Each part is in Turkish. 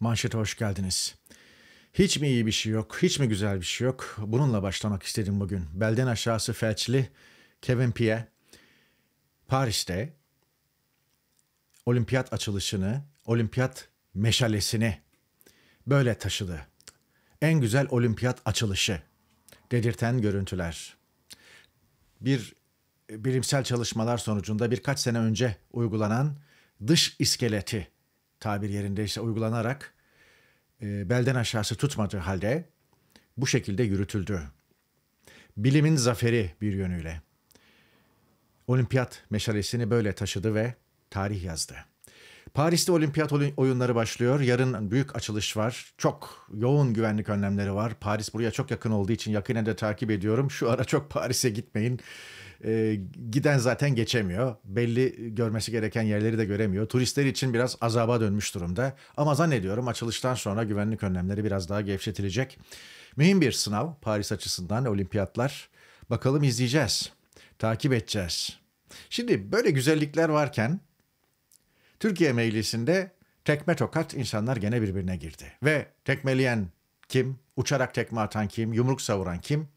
Manşete hoş geldiniz. Hiç mi iyi bir şey yok, hiç mi güzel bir şey yok? Bununla başlamak istedim bugün. Belden aşağısı felçli Kevin Pie, Paris'te olimpiyat açılışını, olimpiyat meşalesini böyle taşıdı. En güzel olimpiyat açılışı dedirten görüntüler. Bir bilimsel çalışmalar sonucunda birkaç sene önce uygulanan dış iskeleti tabir yerinde ise uygulanarak e, belden aşağısı tutmadığı halde bu şekilde yürütüldü. Bilimin zaferi bir yönüyle. Olimpiyat meşalesini böyle taşıdı ve tarih yazdı. Paris'te olimpiyat oyunları başlıyor. Yarın büyük açılış var. Çok yoğun güvenlik önlemleri var. Paris buraya çok yakın olduğu için yakinen de takip ediyorum. Şu ara çok Paris'e gitmeyin. E, giden zaten geçemiyor. Belli görmesi gereken yerleri de göremiyor. Turistler için biraz azaba dönmüş durumda. Ama zannediyorum açılıştan sonra güvenlik önlemleri biraz daha gevşetilecek. Mühim bir sınav Paris açısından olimpiyatlar. Bakalım izleyeceğiz. Takip edeceğiz. Şimdi böyle güzellikler varken Türkiye Meclisi'nde tekme tokat insanlar gene birbirine girdi. Ve tekmeleyen kim? Uçarak tekme atan kim? Yumruk savuran kim?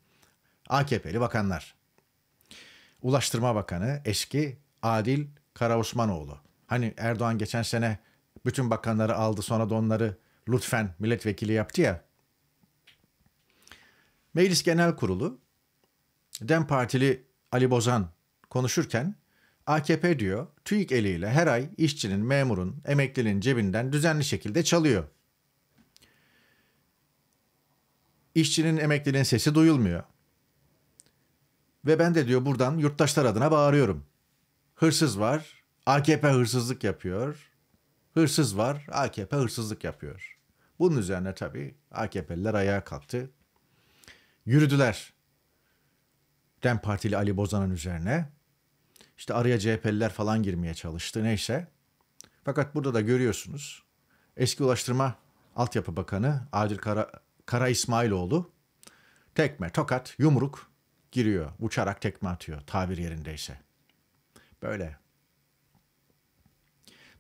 AKP'li bakanlar. Ulaştırma Bakanı eski Adil Karaosmanoğlu. Hani Erdoğan geçen sene bütün bakanları aldı sonra da onları lütfen milletvekili yaptı ya. Meclis Genel Kurulu DEM Partili Ali Bozan konuşurken AKP diyor TÜİK eliyle her ay işçinin, memurun, emeklinin cebinden düzenli şekilde çalıyor. İşçinin, emeklinin sesi duyulmuyor. Ve ben de diyor buradan yurttaşlar adına bağırıyorum. Hırsız var, AKP hırsızlık yapıyor. Hırsız var, AKP hırsızlık yapıyor. Bunun üzerine tabii AKP'liler ayağa kalktı. Yürüdüler. Dem Partili Ali Bozan'ın üzerine. İşte araya CHP'liler falan girmeye çalıştı neyse. Fakat burada da görüyorsunuz. Eski Ulaştırma Altyapı Bakanı Adil Kara, Kara İsmailoğlu tekme, tokat, yumruk giriyor. Uçarak tekme atıyor tabir yerindeyse. Böyle.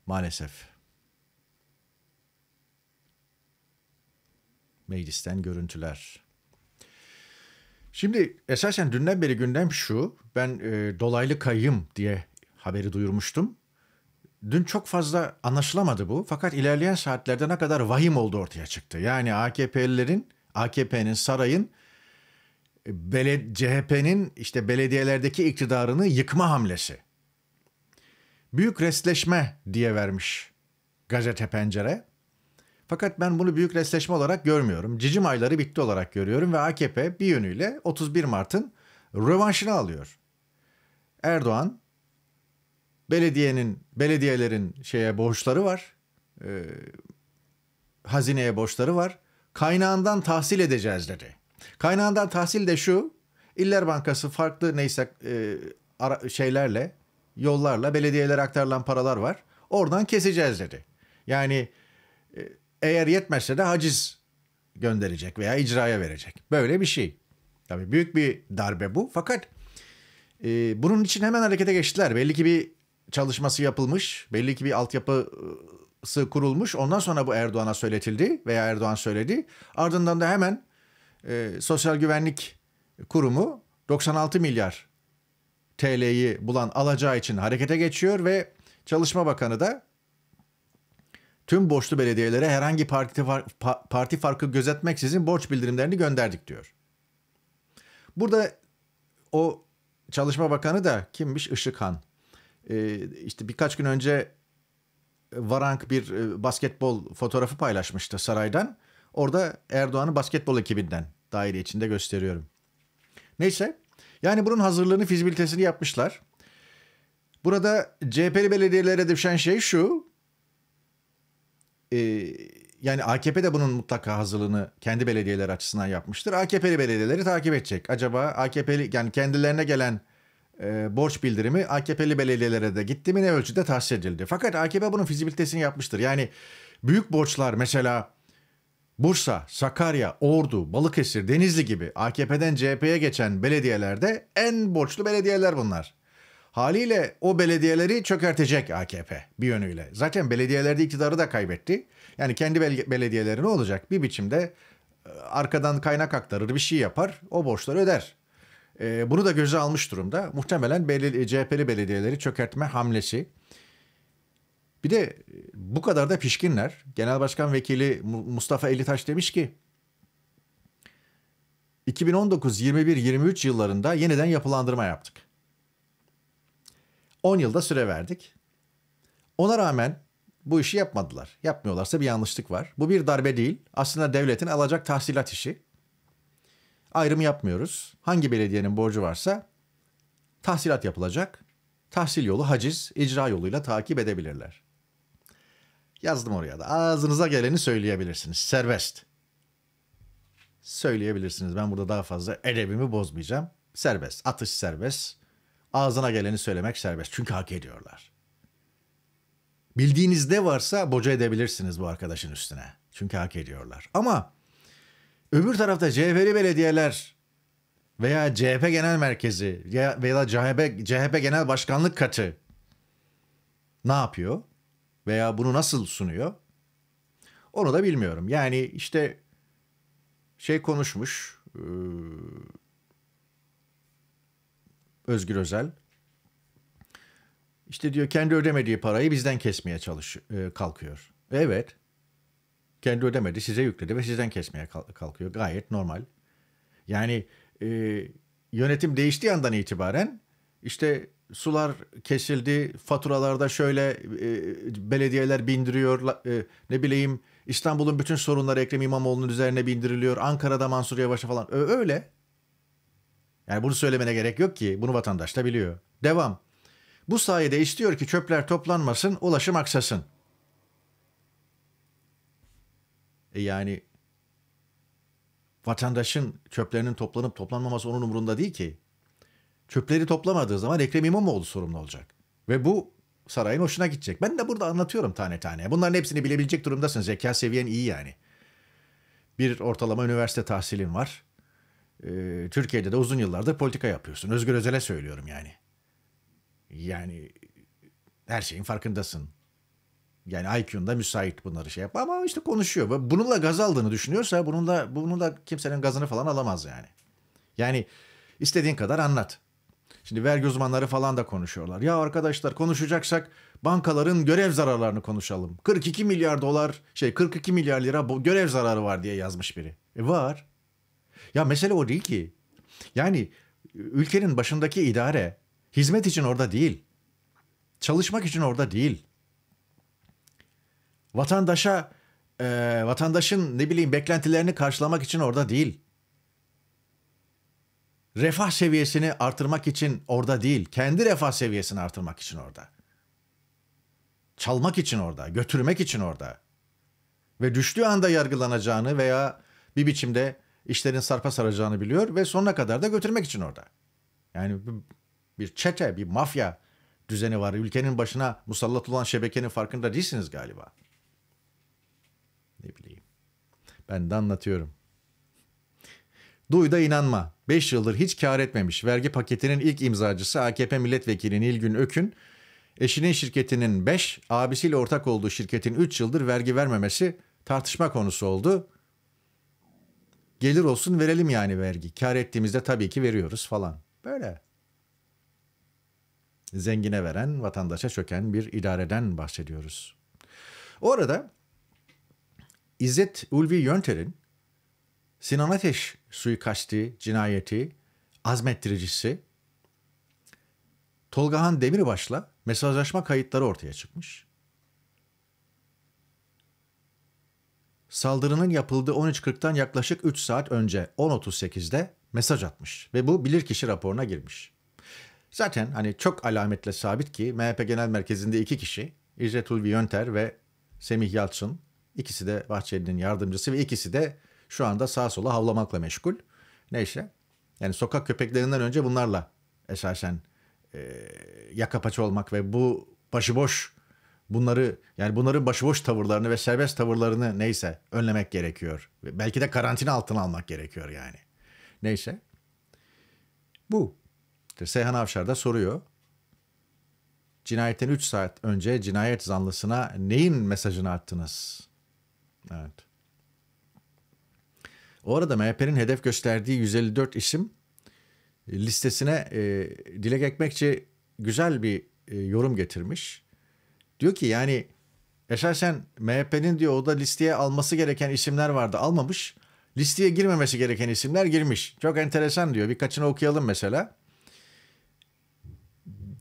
Maalesef. Meclisten görüntüler. Şimdi esasen dünden beri gündem şu. Ben e, dolaylı kayım diye haberi duyurmuştum. Dün çok fazla anlaşılamadı bu. Fakat ilerleyen saatlerde ne kadar vahim oldu ortaya çıktı. Yani AKP'lilerin, AKP'nin, sarayın beled CHP'nin işte belediyelerdeki iktidarını yıkma hamlesi. Büyük resleşme diye vermiş gazete pencere. Fakat ben bunu büyük resleşme olarak görmüyorum. Cicim ayları bitti olarak görüyorum ve AKP bir yönüyle 31 Mart'ın rövanşını alıyor. Erdoğan belediyenin belediyelerin şeye borçları var. E, hazineye borçları var. Kaynağından tahsil edeceğiz dedi. Kaynağından tahsil de şu. İller Bankası farklı neyse e, ara, şeylerle, yollarla belediyelere aktarılan paralar var. Oradan keseceğiz dedi. Yani e, eğer yetmezse de haciz gönderecek veya icraya verecek. Böyle bir şey. Tabii büyük bir darbe bu. Fakat e, bunun için hemen harekete geçtiler. Belli ki bir çalışması yapılmış. Belli ki bir altyapısı e, kurulmuş. Ondan sonra bu Erdoğan'a söyletildi veya Erdoğan söyledi. Ardından da hemen e, Sosyal Güvenlik Kurumu 96 milyar TL'yi bulan alacağı için harekete geçiyor ve Çalışma Bakanı da tüm borçlu belediyelere herhangi parti, parti farkı gözetmeksizin borç bildirimlerini gönderdik diyor. Burada o Çalışma Bakanı da kimmiş? Işıkhan. Ee, İşte birkaç gün önce Varank bir e, basketbol fotoğrafı paylaşmıştı saraydan. Orada Erdoğan'ın basketbol ekibinden daire içinde gösteriyorum. Neyse yani bunun hazırlığını fizibilitesini yapmışlar. Burada CHP'li belediyelere düşen şey şu. E, yani AKP de bunun mutlaka hazırlığını kendi belediyeler açısından yapmıştır. AKP'li belediyeleri takip edecek. Acaba AKP'li yani kendilerine gelen e, borç bildirimi AKP'li belediyelere de gitti mi ne ölçüde tahsil edildi. Fakat AKP bunun fizibilitesini yapmıştır. Yani büyük borçlar mesela Bursa, Sakarya, Ordu, Balıkesir, Denizli gibi AKP'den CHP'ye geçen belediyelerde en borçlu belediyeler bunlar. Haliyle o belediyeleri çökertecek AKP bir yönüyle. Zaten belediyelerde iktidarı da kaybetti. Yani kendi bel- belediyeleri ne olacak? Bir biçimde e, arkadan kaynak aktarır, bir şey yapar, o borçları öder. E, bunu da göze almış durumda. Muhtemelen bel- CHP'li belediyeleri çökertme hamlesi. Bir de e, bu kadar da pişkinler. Genel Başkan Vekili Mustafa Elitaş demiş ki 2019, 21, 23 yıllarında yeniden yapılandırma yaptık. 10 yılda süre verdik. Ona rağmen bu işi yapmadılar. Yapmıyorlarsa bir yanlışlık var. Bu bir darbe değil. Aslında devletin alacak tahsilat işi. Ayrım yapmıyoruz. Hangi belediyenin borcu varsa tahsilat yapılacak. Tahsil yolu haciz, icra yoluyla takip edebilirler. Yazdım oraya da. Ağzınıza geleni söyleyebilirsiniz. Serbest. Söyleyebilirsiniz. Ben burada daha fazla edebimi bozmayacağım. Serbest. Atış serbest. Ağzına geleni söylemek serbest. Çünkü hak ediyorlar. Bildiğiniz ne varsa boca edebilirsiniz bu arkadaşın üstüne. Çünkü hak ediyorlar. Ama öbür tarafta CHP'li belediyeler veya CHP Genel Merkezi veya CHP, CHP Genel Başkanlık Katı ne yapıyor? veya bunu nasıl sunuyor? Onu da bilmiyorum. Yani işte şey konuşmuş Özgür Özel. İşte diyor kendi ödemediği parayı bizden kesmeye çalış kalkıyor. Evet. Kendi ödemedi, size yükledi ve sizden kesmeye kalkıyor. Gayet normal. Yani e, yönetim değiştiği andan itibaren işte sular kesildi, faturalarda şöyle e, belediyeler bindiriyor, e, ne bileyim İstanbul'un bütün sorunları Ekrem İmamoğlu'nun üzerine bindiriliyor, Ankara'da Mansur Yavaş'a falan Ö- öyle. Yani bunu söylemene gerek yok ki, bunu vatandaş da biliyor. Devam. Bu sayede istiyor ki çöpler toplanmasın, ulaşım aksasın. E yani vatandaşın çöplerinin toplanıp toplanmaması onun umurunda değil ki çöpleri toplamadığı zaman Ekrem İmamoğlu sorumlu olacak. Ve bu sarayın hoşuna gidecek. Ben de burada anlatıyorum tane tane. Bunların hepsini bilebilecek durumdasın. Zeka seviyen iyi yani. Bir ortalama üniversite tahsilin var. Ee, Türkiye'de de uzun yıllardır politika yapıyorsun. Özgür Özel'e söylüyorum yani. Yani her şeyin farkındasın. Yani IQ'nda müsait bunları şey yap. Ama işte konuşuyor. Bununla gaz aldığını düşünüyorsa bununla, bununla kimsenin gazını falan alamaz yani. Yani istediğin kadar anlat. Şimdi vergi uzmanları falan da konuşuyorlar. Ya arkadaşlar konuşacaksak bankaların görev zararlarını konuşalım. 42 milyar dolar şey 42 milyar lira bu görev zararı var diye yazmış biri. E var. Ya mesele o değil ki. Yani ülkenin başındaki idare hizmet için orada değil. Çalışmak için orada değil. Vatandaşa e, vatandaşın ne bileyim beklentilerini karşılamak için orada değil refah seviyesini artırmak için orada değil, kendi refah seviyesini artırmak için orada. Çalmak için orada, götürmek için orada. Ve düştüğü anda yargılanacağını veya bir biçimde işlerin sarpa saracağını biliyor ve sonuna kadar da götürmek için orada. Yani bir çete, bir mafya düzeni var. Ülkenin başına musallat olan şebekenin farkında değilsiniz galiba. Ne bileyim. Ben de anlatıyorum. Duy inanma. 5 yıldır hiç kar etmemiş. Vergi paketinin ilk imzacısı AKP milletvekili Nilgün Ökün, eşinin şirketinin 5, abisiyle ortak olduğu şirketin 3 yıldır vergi vermemesi tartışma konusu oldu. Gelir olsun verelim yani vergi. Kar ettiğimizde tabii ki veriyoruz falan. Böyle. Zengine veren, vatandaşa çöken bir idareden bahsediyoruz. Orada İzzet Ulvi Yönter'in Sinan Ateş suikasti, cinayeti, azmettiricisi Tolgahan Demirbaş'la mesajlaşma kayıtları ortaya çıkmış. Saldırının yapıldığı 13.40'tan yaklaşık 3 saat önce 10.38'de mesaj atmış ve bu bilirkişi raporuna girmiş. Zaten hani çok alametle sabit ki MHP Genel Merkezi'nde iki kişi İzzet Ulvi Yönter ve Semih Yalçın ikisi de Bahçeli'nin yardımcısı ve ikisi de şu anda sağa sola havlamakla meşgul. Neyse. Yani sokak köpeklerinden önce bunlarla esasen e, yaka paça olmak ve bu başıboş bunları yani bunların başıboş tavırlarını ve serbest tavırlarını neyse önlemek gerekiyor. Belki de karantina altına almak gerekiyor yani. Neyse. Bu. İşte Seyhan Avşar da soruyor. Cinayetten 3 saat önce cinayet zanlısına neyin mesajını attınız? Evet. O arada MHP'nin hedef gösterdiği 154 isim e, listesine e, Dilek Ekmekçi güzel bir e, yorum getirmiş. Diyor ki yani esasen MHP'nin diyor o da listeye alması gereken isimler vardı almamış. Listeye girmemesi gereken isimler girmiş. Çok enteresan diyor. Birkaçını okuyalım mesela.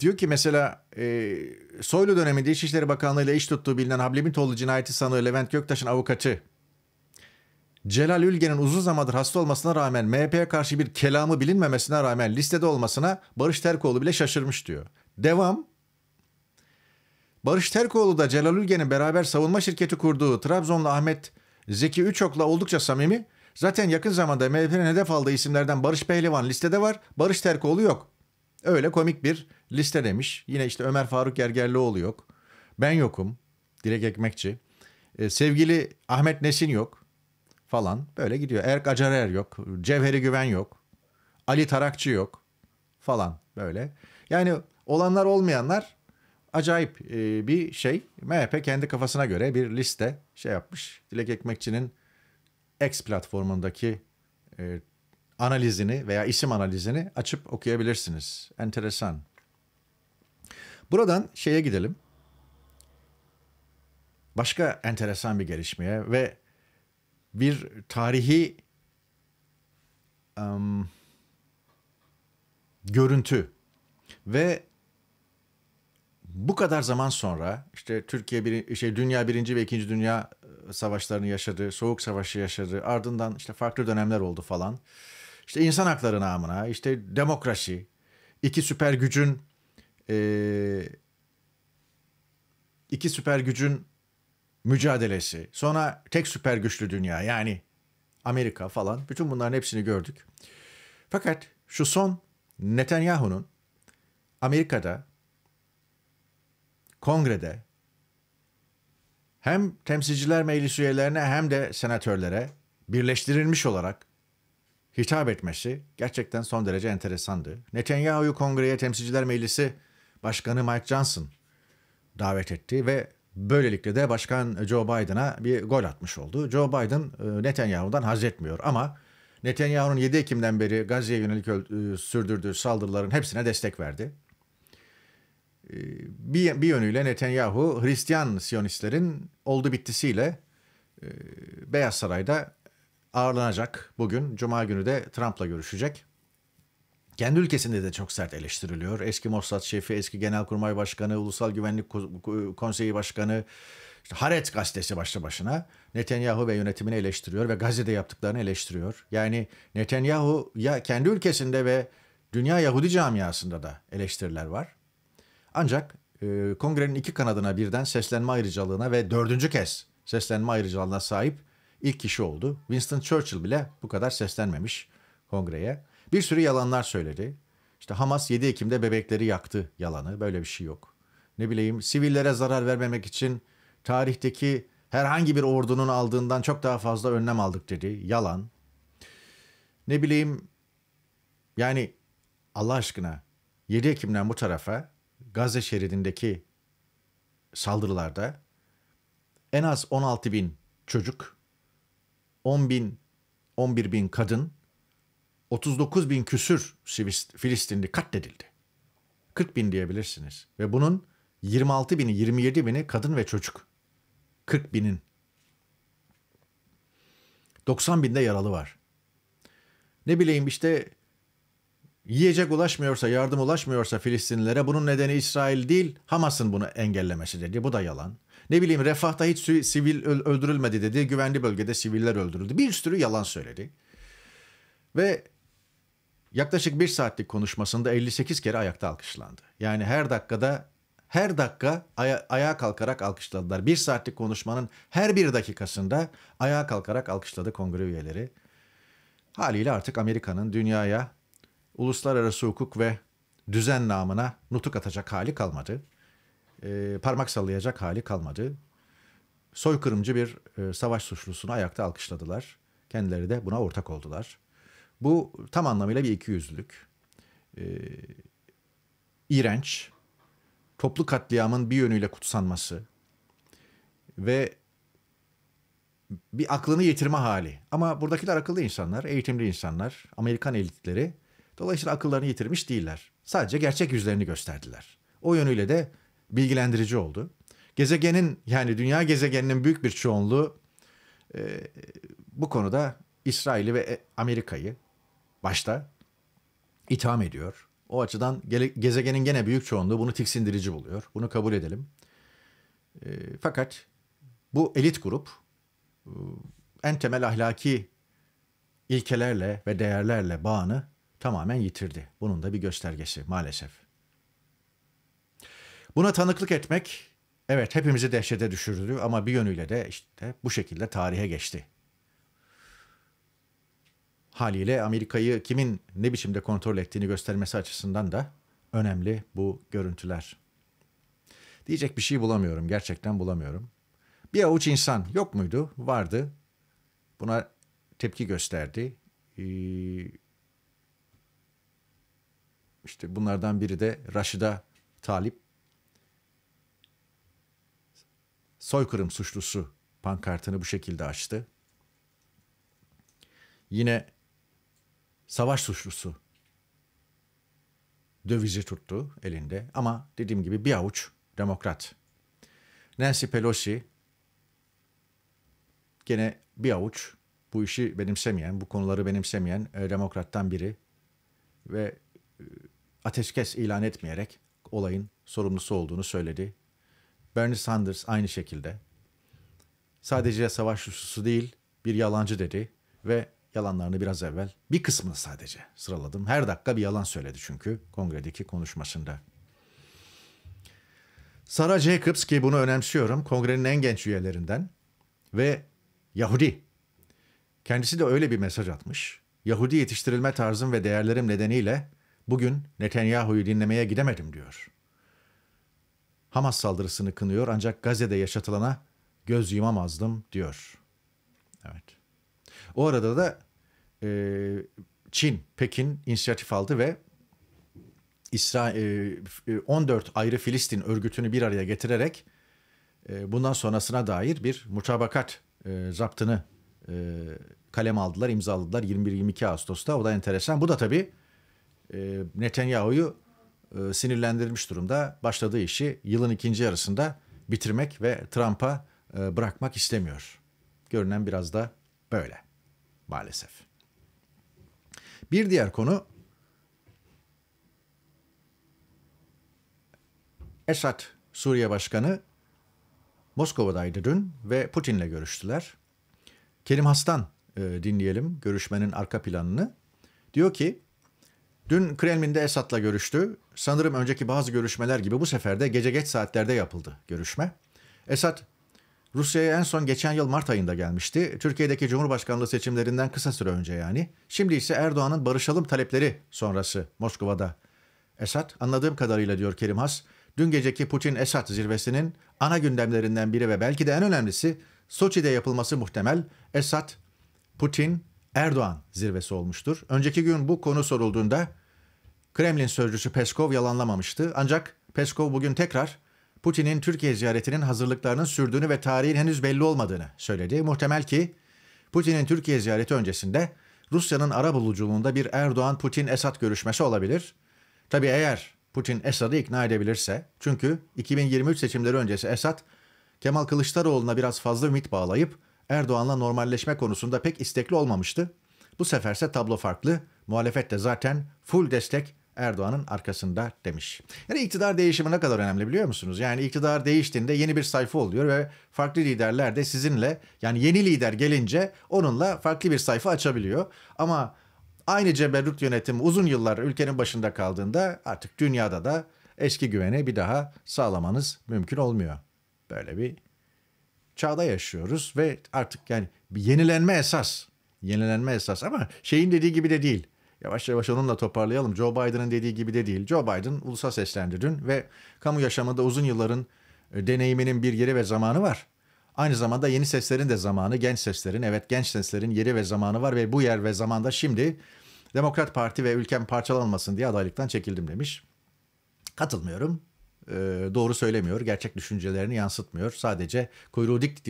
Diyor ki mesela e, Soylu döneminde İçişleri Bakanlığı ile iş tuttuğu bilinen Hablemitoğlu cinayeti sanığı Levent Göktaş'ın avukatı Celal Ülgen'in uzun zamandır hasta olmasına rağmen MHP'ye karşı bir kelamı bilinmemesine rağmen listede olmasına Barış Terkoğlu bile şaşırmış diyor. Devam. Barış Terkoğlu da Celal Ülgen'in beraber savunma şirketi kurduğu Trabzonlu Ahmet Zeki Üçok'la oldukça samimi. Zaten yakın zamanda MHP'nin hedef aldığı isimlerden Barış Pehlivan listede var. Barış Terkoğlu yok. Öyle komik bir liste demiş. Yine işte Ömer Faruk Gergerlioğlu yok. Ben yokum. Dilek Ekmekçi. Ee, sevgili Ahmet Nesin yok falan böyle gidiyor. Erk Acarer yok. Cevheri Güven yok. Ali Tarakçı yok falan böyle. Yani olanlar olmayanlar acayip e, bir şey. MHP kendi kafasına göre bir liste şey yapmış. Dilek Ekmekçi'nin X platformundaki e, analizini veya isim analizini açıp okuyabilirsiniz. Enteresan. Buradan şeye gidelim. Başka enteresan bir gelişmeye ve bir tarihi um, görüntü ve bu kadar zaman sonra işte Türkiye bir şey dünya birinci ve ikinci dünya e, savaşlarını yaşadı, soğuk savaşı yaşadı. Ardından işte farklı dönemler oldu falan. İşte insan hakları namına, işte demokrasi, iki süper gücün e, iki süper gücün mücadelesi, sonra tek süper güçlü dünya yani Amerika falan bütün bunların hepsini gördük. Fakat şu son Netanyahu'nun Amerika'da kongrede hem temsilciler meclis üyelerine hem de senatörlere birleştirilmiş olarak hitap etmesi gerçekten son derece enteresandı. Netanyahu'yu kongreye temsilciler meclisi başkanı Mike Johnson davet etti ve Böylelikle de Başkan Joe Biden'a bir gol atmış oldu. Joe Biden e, Netanyahu'dan haz etmiyor ama Netanyahu'nun 7 Ekim'den beri Gazze'ye yönelik e, sürdürdüğü saldırıların hepsine destek verdi. E, bir, bir yönüyle Netanyahu Hristiyan Siyonistlerin oldu bittisiyle Beyaz Saray'da ağırlanacak bugün. Cuma günü de Trump'la görüşecek kendi ülkesinde de çok sert eleştiriliyor. Eski Mossad şefi, eski Genelkurmay Başkanı, Ulusal Güvenlik Konseyi Başkanı, işte Haret gazetesi başta başına Netanyahu ve yönetimini eleştiriyor ve Gazze'de yaptıklarını eleştiriyor. Yani Netanyahu ya kendi ülkesinde ve dünya Yahudi camiasında da eleştiriler var. Ancak e, kongrenin iki kanadına birden seslenme ayrıcalığına ve dördüncü kez seslenme ayrıcalığına sahip ilk kişi oldu. Winston Churchill bile bu kadar seslenmemiş kongreye. Bir sürü yalanlar söyledi. İşte Hamas 7 Ekim'de bebekleri yaktı yalanı. Böyle bir şey yok. Ne bileyim sivillere zarar vermemek için tarihteki herhangi bir ordunun aldığından çok daha fazla önlem aldık dedi. Yalan. Ne bileyim yani Allah aşkına 7 Ekim'den bu tarafa Gazze şeridindeki saldırılarda en az 16 bin çocuk, 10 bin, 11 bin kadın 39 bin küsür Filistinli katledildi. 40 bin diyebilirsiniz. Ve bunun 26 bini, 27 bini kadın ve çocuk. 40 binin. 90 binde yaralı var. Ne bileyim işte yiyecek ulaşmıyorsa, yardım ulaşmıyorsa Filistinlilere bunun nedeni İsrail değil, Hamas'ın bunu engellemesi dedi. Bu da yalan. Ne bileyim refahta hiç sivil öldürülmedi dedi. Güvenli bölgede siviller öldürüldü. Bir sürü yalan söyledi. Ve Yaklaşık bir saatlik konuşmasında 58 kere ayakta alkışlandı. Yani her dakikada her dakika aya, ayağa kalkarak alkışladılar. Bir saatlik konuşmanın her bir dakikasında ayağa kalkarak alkışladı kongre üyeleri. Haliyle artık Amerika'nın dünyaya uluslararası hukuk ve düzen namına nutuk atacak hali kalmadı. E, parmak sallayacak hali kalmadı. Soykırımcı bir e, savaş suçlusunu ayakta alkışladılar. Kendileri de buna ortak oldular. Bu tam anlamıyla bir ikiyüzlülük. E, iğrenç, toplu katliamın bir yönüyle kutsanması ve bir aklını yitirme hali. Ama buradakiler akıllı insanlar, eğitimli insanlar, Amerikan elitleri. Dolayısıyla akıllarını yitirmiş değiller. Sadece gerçek yüzlerini gösterdiler. O yönüyle de bilgilendirici oldu. Gezegenin yani dünya gezegeninin büyük bir çoğunluğu e, bu konuda İsrail'i ve e, Amerika'yı başta itham ediyor. O açıdan gezegenin gene büyük çoğunluğu bunu tiksindirici buluyor. Bunu kabul edelim. Ee, fakat bu elit grup e, en temel ahlaki ilkelerle ve değerlerle bağını tamamen yitirdi. Bunun da bir göstergesi maalesef. Buna tanıklık etmek evet hepimizi dehşete düşürdü ama bir yönüyle de işte bu şekilde tarihe geçti haliyle Amerika'yı kimin ne biçimde kontrol ettiğini göstermesi açısından da önemli bu görüntüler. Diyecek bir şey bulamıyorum, gerçekten bulamıyorum. Bir avuç insan yok muydu? Vardı. Buna tepki gösterdi. Ee, işte bunlardan biri de Raşida Talip. Soykırım suçlusu pankartını bu şekilde açtı. Yine savaş suçlusu dövizi tuttu elinde ama dediğim gibi bir avuç demokrat. Nancy Pelosi gene bir avuç bu işi benimsemeyen, bu konuları benimsemeyen e, demokrattan biri ve e, ateşkes ilan etmeyerek olayın sorumlusu olduğunu söyledi. Bernie Sanders aynı şekilde. Sadece savaş suçlusu değil, bir yalancı dedi ve yalanlarını biraz evvel bir kısmını sadece sıraladım. Her dakika bir yalan söyledi çünkü kongredeki konuşmasında. Sarah Jacobs ki bunu önemsiyorum kongrenin en genç üyelerinden ve Yahudi. Kendisi de öyle bir mesaj atmış. Yahudi yetiştirilme tarzım ve değerlerim nedeniyle bugün Netanyahu'yu dinlemeye gidemedim diyor. Hamas saldırısını kınıyor ancak Gazze'de yaşatılana göz yumamazdım diyor. Evet. O arada da e, Çin, Pekin inisiyatif aldı ve İsra, 14 e, e, ayrı Filistin örgütünü bir araya getirerek e, bundan sonrasına dair bir mutabakat zaptını e, kalem aldılar, imzaladılar 21-22 Ağustos'ta. O da enteresan. Bu da tabii Netanyahu'yu sinirlendirmiş durumda. Başladığı işi yılın ikinci yarısında bitirmek ve Trump'a bırakmak istemiyor. Görünen biraz da böyle maalesef. Bir diğer konu Esad Suriye Başkanı Moskova'daydı dün ve Putin'le görüştüler. Kerim Has'tan e, dinleyelim görüşmenin arka planını. Diyor ki dün Kremlin'de Esad'la görüştü. Sanırım önceki bazı görüşmeler gibi bu sefer de gece geç saatlerde yapıldı görüşme. Esad Rusya'ya en son geçen yıl Mart ayında gelmişti. Türkiye'deki Cumhurbaşkanlığı seçimlerinden kısa süre önce yani. Şimdi ise Erdoğan'ın barışalım talepleri sonrası Moskova'da. Esat, anladığım kadarıyla diyor Kerim Has, dün geceki putin esat zirvesinin ana gündemlerinden biri ve belki de en önemlisi Soçi'de yapılması muhtemel esat, Putin, Erdoğan zirvesi olmuştur. Önceki gün bu konu sorulduğunda Kremlin sözcüsü Peskov yalanlamamıştı. Ancak Peskov bugün tekrar Putin'in Türkiye ziyaretinin hazırlıklarının sürdüğünü ve tarihin henüz belli olmadığını söyledi. Muhtemel ki Putin'in Türkiye ziyareti öncesinde Rusya'nın ara buluculuğunda bir Erdoğan-Putin-Esad görüşmesi olabilir. Tabi eğer Putin Esad'ı ikna edebilirse çünkü 2023 seçimleri öncesi Esad Kemal Kılıçdaroğlu'na biraz fazla ümit bağlayıp Erdoğan'la normalleşme konusunda pek istekli olmamıştı. Bu seferse tablo farklı. Muhalefet de zaten full destek Erdoğan'ın arkasında demiş. Yani iktidar değişimi ne kadar önemli biliyor musunuz? Yani iktidar değiştiğinde yeni bir sayfa oluyor ve farklı liderler de sizinle yani yeni lider gelince onunla farklı bir sayfa açabiliyor. Ama aynı ceberrut yönetim uzun yıllar ülkenin başında kaldığında artık dünyada da eski güveni bir daha sağlamanız mümkün olmuyor. Böyle bir çağda yaşıyoruz ve artık yani yenilenme esas. Yenilenme esas ama şeyin dediği gibi de değil yavaş yavaş onunla toparlayalım. Joe Biden'ın dediği gibi de değil. Joe Biden ulusa seslendi dün ve kamu yaşamında uzun yılların e, deneyiminin bir yeri ve zamanı var. Aynı zamanda yeni seslerin de zamanı, genç seslerin, evet genç seslerin yeri ve zamanı var ve bu yer ve zamanda şimdi Demokrat Parti ve ülkem parçalanmasın diye adaylıktan çekildim demiş. Katılmıyorum. E, doğru söylemiyor, gerçek düşüncelerini yansıtmıyor. Sadece kuyruğu dik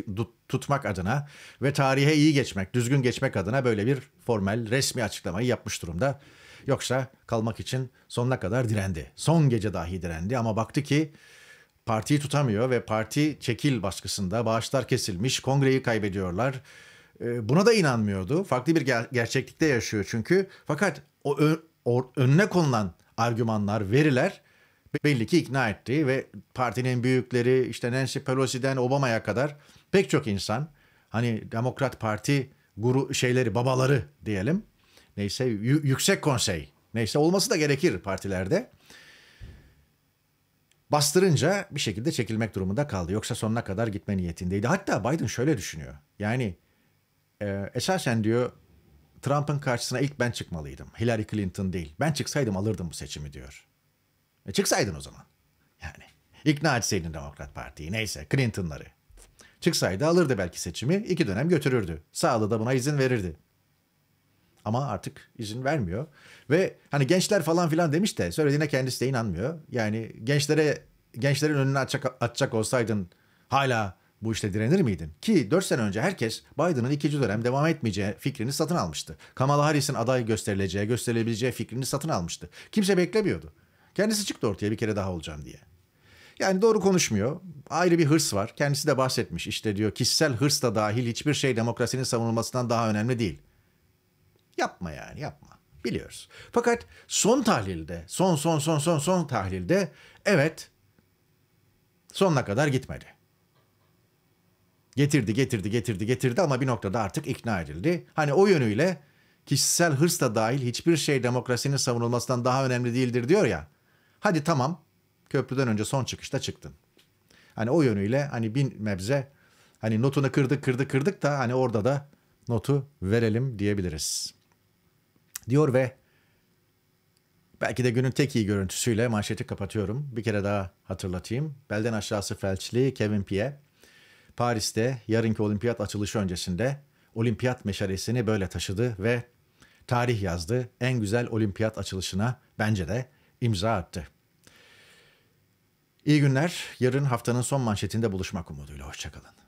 tutmak adına ve tarihe iyi geçmek, düzgün geçmek adına böyle bir formal, resmi açıklamayı yapmış durumda. Yoksa kalmak için sonuna kadar direndi. Son gece dahi direndi ama baktı ki partiyi tutamıyor ve parti çekil baskısında bağışlar kesilmiş, kongreyi kaybediyorlar. E, buna da inanmıyordu. Farklı bir gerçeklikte yaşıyor çünkü. Fakat o önüne konulan argümanlar, veriler belli ki ikna etti ve partinin büyükleri işte Nancy Pelosi'den Obama'ya kadar pek çok insan hani Demokrat Parti guru şeyleri babaları diyelim neyse yüksek konsey neyse olması da gerekir partilerde bastırınca bir şekilde çekilmek durumunda kaldı. Yoksa sonuna kadar gitme niyetindeydi. Hatta Biden şöyle düşünüyor. Yani e, esasen diyor Trump'ın karşısına ilk ben çıkmalıydım. Hillary Clinton değil. Ben çıksaydım alırdım bu seçimi diyor. E çıksaydın o zaman. Yani ikna etseydin Demokrat Parti'yi neyse Clinton'ları. Çıksaydı alırdı belki seçimi iki dönem götürürdü. Sağlı da buna izin verirdi. Ama artık izin vermiyor. Ve hani gençler falan filan demiş de söylediğine kendisi de inanmıyor. Yani gençlere gençlerin önünü açacak, açacak olsaydın hala bu işte direnir miydin? Ki 4 sene önce herkes Biden'ın ikinci dönem devam etmeyeceği fikrini satın almıştı. Kamala Harris'in aday gösterileceği, gösterilebileceği fikrini satın almıştı. Kimse beklemiyordu. Kendisi çıktı ortaya bir kere daha olacağım diye. Yani doğru konuşmuyor. Ayrı bir hırs var. Kendisi de bahsetmiş. İşte diyor kişisel hırs da dahil hiçbir şey demokrasinin savunulmasından daha önemli değil. Yapma yani yapma. Biliyoruz. Fakat son tahlilde, son son son son son tahlilde evet sonuna kadar gitmedi. Getirdi, getirdi, getirdi, getirdi ama bir noktada artık ikna edildi. Hani o yönüyle kişisel hırs da dahil hiçbir şey demokrasinin savunulmasından daha önemli değildir diyor ya. Hadi tamam köprüden önce son çıkışta çıktın. Hani o yönüyle hani bin mebze hani notunu kırdık kırdık kırdık da hani orada da notu verelim diyebiliriz. Diyor ve belki de günün tek iyi görüntüsüyle manşeti kapatıyorum. Bir kere daha hatırlatayım. Belden aşağısı felçli Kevin Pie Paris'te yarınki olimpiyat açılışı öncesinde olimpiyat meşalesini böyle taşıdı ve tarih yazdı. En güzel olimpiyat açılışına bence de imza attı. İyi günler. Yarın haftanın son manşetinde buluşmak umuduyla. Hoşçakalın.